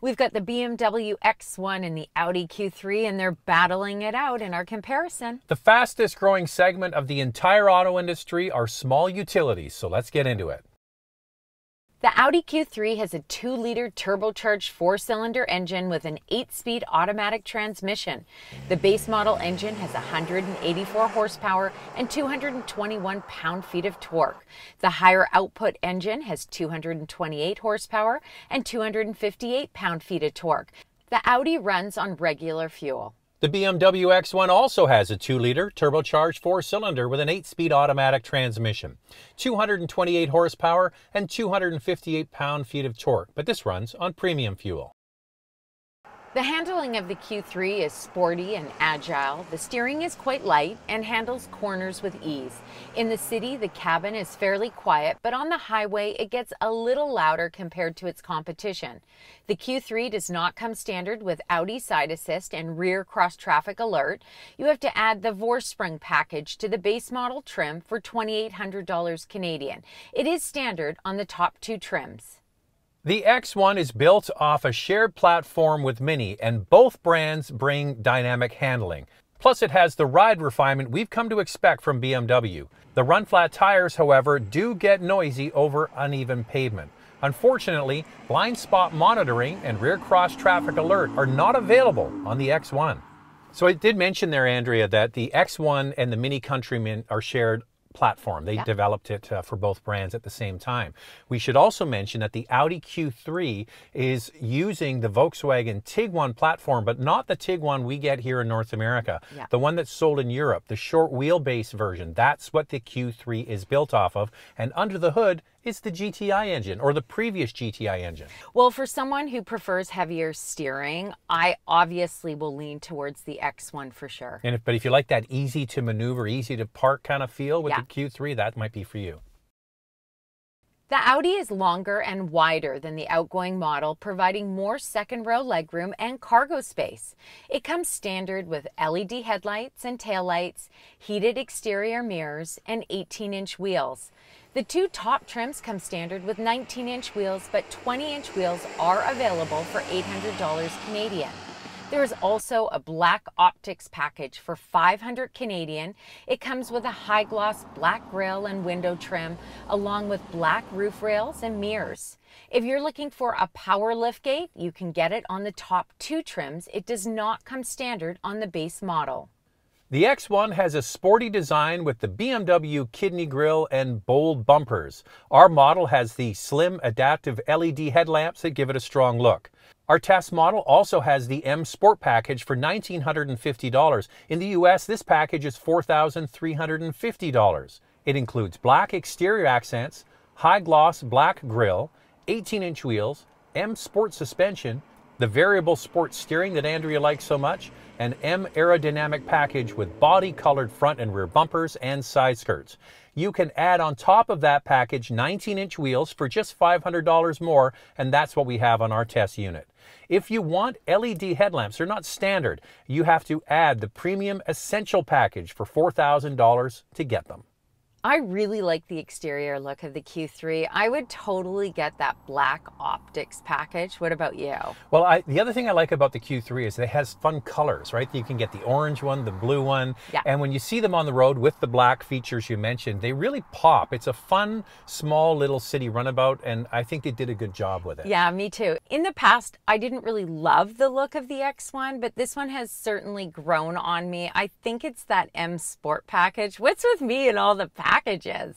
We've got the BMW X1 and the Audi Q3, and they're battling it out in our comparison. The fastest growing segment of the entire auto industry are small utilities, so let's get into it. The Audi Q3 has a 2 liter turbocharged four cylinder engine with an 8 speed automatic transmission. The base model engine has 184 horsepower and 221 pound feet of torque. The higher output engine has 228 horsepower and 258 pound feet of torque. The Audi runs on regular fuel. The BMW X1 also has a 2-liter turbocharged 4-cylinder with an 8-speed automatic transmission, 228 horsepower and 258 pound-feet of torque, but this runs on premium fuel. The handling of the Q3 is sporty and agile. The steering is quite light and handles corners with ease. In the city, the cabin is fairly quiet, but on the highway, it gets a little louder compared to its competition. The Q3 does not come standard with Audi side assist and rear cross traffic alert. You have to add the Vorsprung package to the base model trim for $2,800 Canadian. It is standard on the top two trims. The X1 is built off a shared platform with Mini, and both brands bring dynamic handling. Plus, it has the ride refinement we've come to expect from BMW. The run flat tires, however, do get noisy over uneven pavement. Unfortunately, blind spot monitoring and rear cross traffic alert are not available on the X1. So I did mention there, Andrea, that the X1 and the Mini Countryman are shared platform. They yeah. developed it uh, for both brands at the same time. We should also mention that the Audi Q3 is using the Volkswagen Tiguan platform, but not the Tiguan we get here in North America. Yeah. The one that's sold in Europe, the short wheelbase version. That's what the Q3 is built off of. And under the hood, it's the GTI engine or the previous GTI engine. Well, for someone who prefers heavier steering, I obviously will lean towards the X1 for sure. And if, but if you like that easy to maneuver, easy to park kind of feel with yeah. the Q3, that might be for you. The Audi is longer and wider than the outgoing model, providing more second row legroom and cargo space. It comes standard with LED headlights and taillights, heated exterior mirrors, and 18 inch wheels. The two top trims come standard with 19 inch wheels, but 20 inch wheels are available for $800 Canadian. There is also a black optics package for 500 Canadian. It comes with a high gloss black grille and window trim, along with black roof rails and mirrors. If you're looking for a power liftgate, you can get it on the top two trims. It does not come standard on the base model. The X1 has a sporty design with the BMW kidney grille and bold bumpers. Our model has the slim adaptive LED headlamps that give it a strong look. Our test model also has the M Sport package for $1,950. In the US, this package is $4,350. It includes black exterior accents, high gloss black grille, 18 inch wheels, M Sport suspension, the variable sport steering that Andrea likes so much, an M aerodynamic package with body colored front and rear bumpers and side skirts you can add on top of that package 19 inch wheels for just $500 more, and that's what we have on our test unit. If you want LED headlamps, they're not standard. You have to add the premium essential package for $4,000 to get them. I really like the exterior look of the Q3. I would totally get that black optics package. What about you? Well, I, the other thing I like about the Q3 is it has fun colors, right? You can get the orange one, the blue one. Yeah. And when you see them on the road with the black features you mentioned, they really pop. It's a fun, small little city runabout, and I think they did a good job with it. Yeah, me too. In the past, I didn't really love the look of the X1, but this one has certainly grown on me. I think it's that M Sport package. What's with me and all the packages.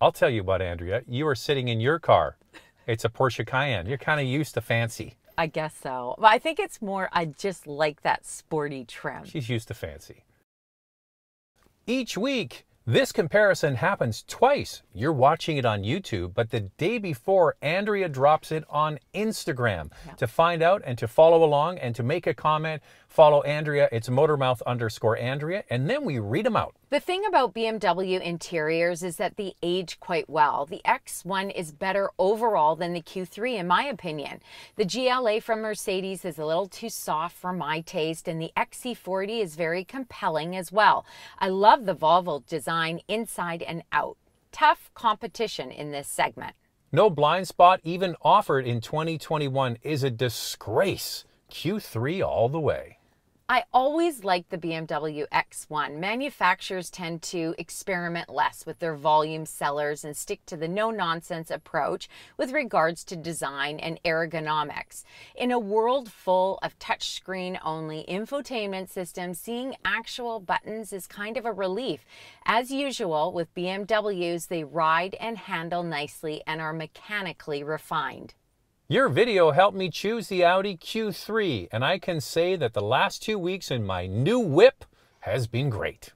I'll tell you what, Andrea, you are sitting in your car. It's a Porsche Cayenne. You're kind of used to fancy. I guess so. But I think it's more, I just like that sporty trim. She's used to fancy. Each week, this comparison happens twice. You're watching it on YouTube, but the day before, Andrea drops it on Instagram yeah. to find out and to follow along and to make a comment Follow Andrea. It's motormouth underscore Andrea. And then we read them out. The thing about BMW interiors is that they age quite well. The X1 is better overall than the Q3, in my opinion. The GLA from Mercedes is a little too soft for my taste, and the XC40 is very compelling as well. I love the Volvo design inside and out. Tough competition in this segment. No blind spot even offered in 2021 is a disgrace. Q3 all the way. I always like the BMW X1. Manufacturers tend to experiment less with their volume sellers and stick to the no nonsense approach with regards to design and ergonomics. In a world full of touchscreen only infotainment systems, seeing actual buttons is kind of a relief. As usual with BMWs, they ride and handle nicely and are mechanically refined. Your video helped me choose the Audi Q3, and I can say that the last two weeks in my new whip has been great.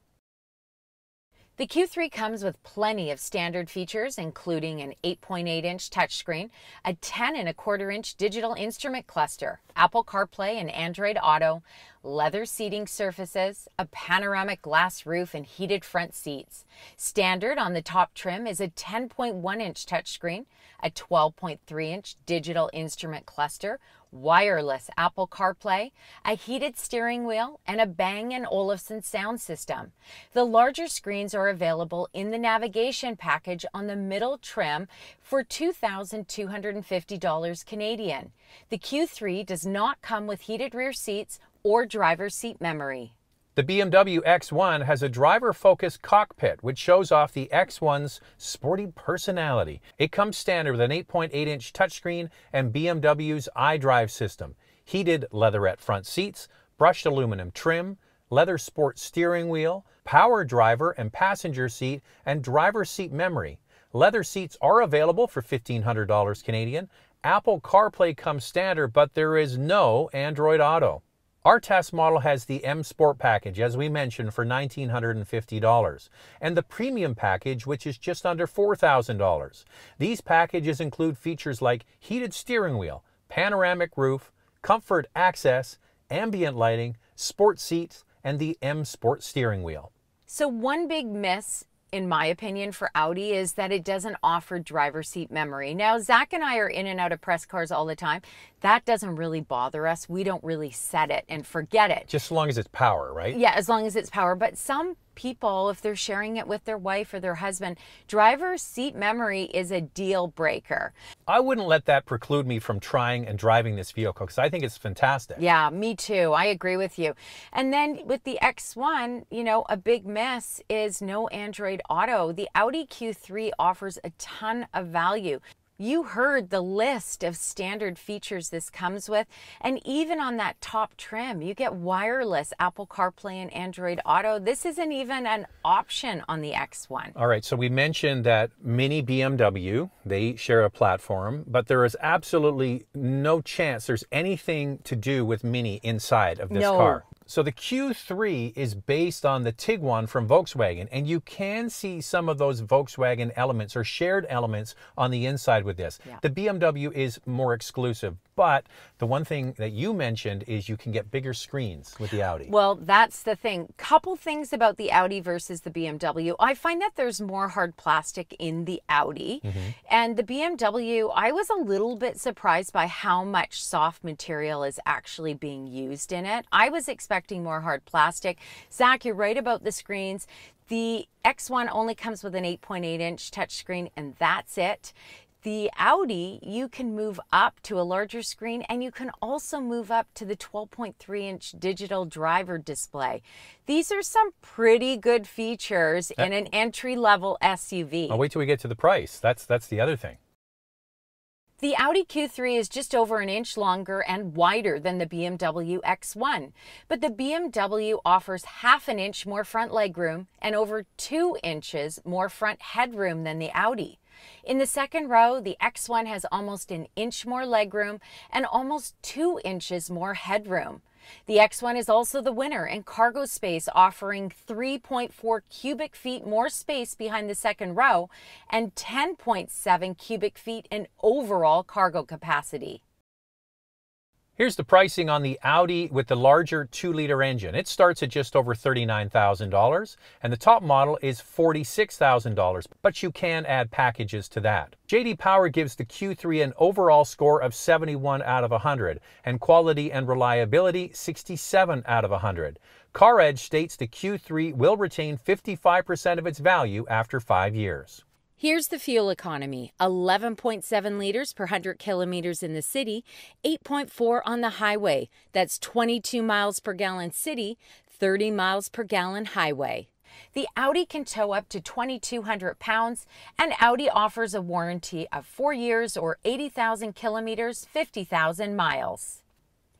The Q3 comes with plenty of standard features, including an 8.8 inch touchscreen, a 10 and a quarter inch digital instrument cluster, Apple CarPlay and Android Auto, leather seating surfaces, a panoramic glass roof, and heated front seats. Standard on the top trim is a 10.1 inch touchscreen, a 12.3 inch digital instrument cluster, wireless Apple CarPlay, a heated steering wheel, and a Bang & Olufsen sound system. The larger screens are available in the navigation package on the middle trim for $2,250 Canadian. The Q3 does not come with heated rear seats or driver's seat memory. The BMW X1 has a driver-focused cockpit, which shows off the X1's sporty personality. It comes standard with an 8.8-inch touchscreen and BMW's iDrive system, heated leatherette front seats, brushed aluminum trim, leather sport steering wheel, power driver and passenger seat, and driver seat memory. Leather seats are available for $1,500 Canadian. Apple CarPlay comes standard, but there is no Android Auto. Our test model has the M Sport package, as we mentioned, for $1,950, and the Premium package, which is just under $4,000. These packages include features like heated steering wheel, panoramic roof, comfort access, ambient lighting, sport seats, and the M Sport steering wheel. So one big miss in my opinion, for Audi is that it doesn't offer driver seat memory. Now, Zach and I are in and out of press cars all the time that doesn't really bother us. We don't really set it and forget it. Just as long as it's power, right? Yeah, as long as it's power. But some people, if they're sharing it with their wife or their husband, driver's seat memory is a deal breaker. I wouldn't let that preclude me from trying and driving this vehicle because I think it's fantastic. Yeah, me too. I agree with you. And then with the X1, you know, a big mess is no Android Auto. The Audi Q3 offers a ton of value. You heard the list of standard features this comes with. And even on that top trim, you get wireless Apple CarPlay and Android Auto. This isn't even an option on the X1. All right, so we mentioned that Mini BMW, they share a platform, but there is absolutely no chance there's anything to do with Mini inside of this no. car. So the Q3 is based on the Tiguan from Volkswagen, and you can see some of those Volkswagen elements or shared elements on the inside with this. Yeah. The BMW is more exclusive but the one thing that you mentioned is you can get bigger screens with the Audi. Well, that's the thing. Couple things about the Audi versus the BMW. I find that there's more hard plastic in the Audi. Mm-hmm. And the BMW, I was a little bit surprised by how much soft material is actually being used in it. I was expecting more hard plastic. Zach, you're right about the screens. The X1 only comes with an 8.8 inch touchscreen, and that's it. The Audi, you can move up to a larger screen and you can also move up to the 12.3 inch digital driver display. These are some pretty good features in an entry level SUV. I'll wait till we get to the price. That's, that's the other thing. The Audi Q3 is just over an inch longer and wider than the BMW X1, but the BMW offers half an inch more front legroom and over two inches more front headroom than the Audi. In the second row, the X1 has almost an inch more legroom and almost two inches more headroom. The X1 is also the winner in cargo space, offering 3.4 cubic feet more space behind the second row and 10.7 cubic feet in overall cargo capacity. Here's the pricing on the Audi with the larger 2-liter engine. It starts at just over $39,000, and the top model is $46,000, but you can add packages to that. JD Power gives the Q3 an overall score of 71 out of 100, and quality and reliability 67 out of 100. CarEdge states the Q3 will retain 55% of its value after five years. Here's the fuel economy 11.7 liters per 100 kilometers in the city, 8.4 on the highway. That's 22 miles per gallon city, 30 miles per gallon highway. The Audi can tow up to 2,200 pounds, and Audi offers a warranty of four years or 80,000 kilometers, 50,000 miles.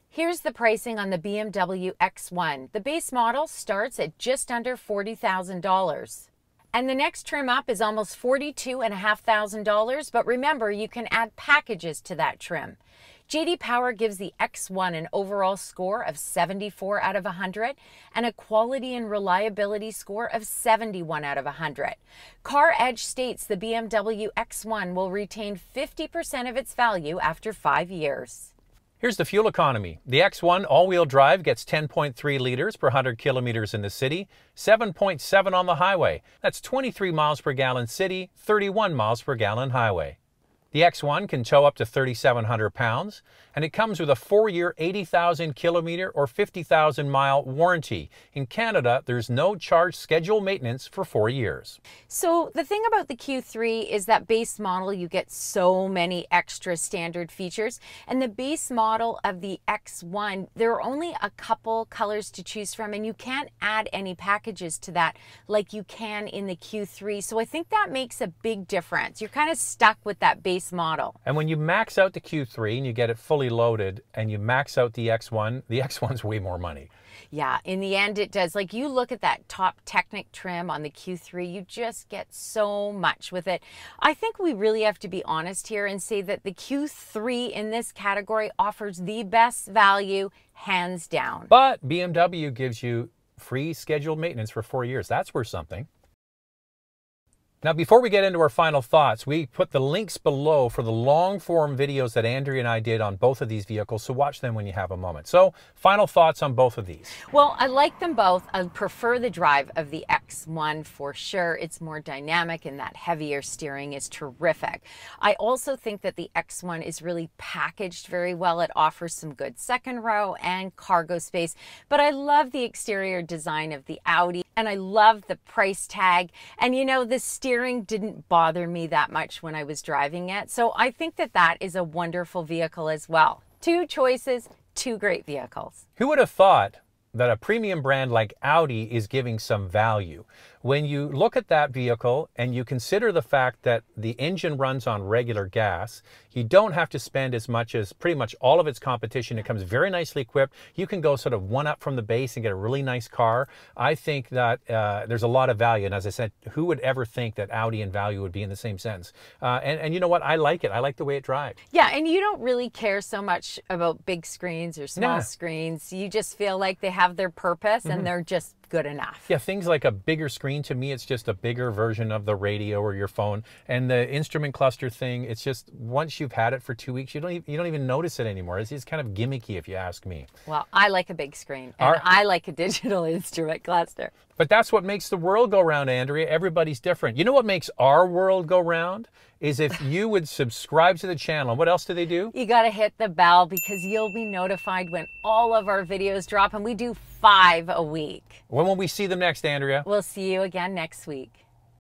Here's the pricing on the BMW X1. The base model starts at just under $40,000. And the next trim up is almost $42,500, but remember you can add packages to that trim. JD Power gives the X1 an overall score of 74 out of 100 and a quality and reliability score of 71 out of 100. Car Edge states the BMW X1 will retain 50% of its value after five years. Here's the fuel economy. The X1 all-wheel drive gets 10.3 liters per 100 kilometers in the city, 7.7 on the highway. That's 23 miles per gallon city, 31 miles per gallon highway. The X1 can tow up to 3,700 pounds, and it comes with a four-year 80,000 kilometer or 50,000 mile warranty. In Canada, there's no charge schedule maintenance for four years. So the thing about the Q3 is that base model, you get so many extra standard features. And the base model of the X1, there are only a couple colors to choose from, and you can't add any packages to that like you can in the Q3. So I think that makes a big difference. You're kind of stuck with that base base model. And when you max out the Q3 and you get it fully loaded and you max out the X1, the X1's way more money. Yeah, in the end it does. Like you look at that top Technic trim on the Q3, you just get so much with it. I think we really have to be honest here and say that the Q3 in this category offers the best value hands down. But BMW gives you free scheduled maintenance for 4 years. That's worth something. Now, before we get into our final thoughts, we put the links below for the long form videos that Andrea and I did on both of these vehicles, so watch them when you have a moment. So, final thoughts on both of these. Well, I like them both. I prefer the drive of the X1 for sure. It's more dynamic and that heavier steering is terrific. I also think that the X1 is really packaged very well. It offers some good second row and cargo space, but I love the exterior design of the Audi and I love the price tag. And you know, the steering steering didn't bother me that much when I was driving it. So I think that that is a wonderful vehicle as well. Two choices, two great vehicles. Who would have thought that a premium brand like Audi is giving some value? When you look at that vehicle and you consider the fact that the engine runs on regular gas, you don't have to spend as much as pretty much all of its competition. It comes very nicely equipped. You can go sort of one up from the base and get a really nice car. I think that uh, there's a lot of value. And as I said, who would ever think that Audi and value would be in the same sense? Uh, and, and you know what? I like it. I like the way it drives. Yeah, and you don't really care so much about big screens or small no. screens. You just feel like they have their purpose mm -hmm. and mm-hmm. they're just good enough. Yeah, things like a bigger screen, to me, it's just a bigger version of the radio or your phone. And the instrument cluster thing, it's just once you've had it for two weeks, you don't even, you don't even notice it anymore. It's, just kind of gimmicky, if you ask me. Well, I like a big screen, and Our, I like a digital instrument cluster. But that's what makes the world go round, Andrea. Everybody's different. You know what makes our world go round? Is if you would subscribe to the channel. What else do they do? You got to hit the bell because you'll be notified when all of our videos drop. And we do five a week. When will we see them next, Andrea? We'll see you again next week.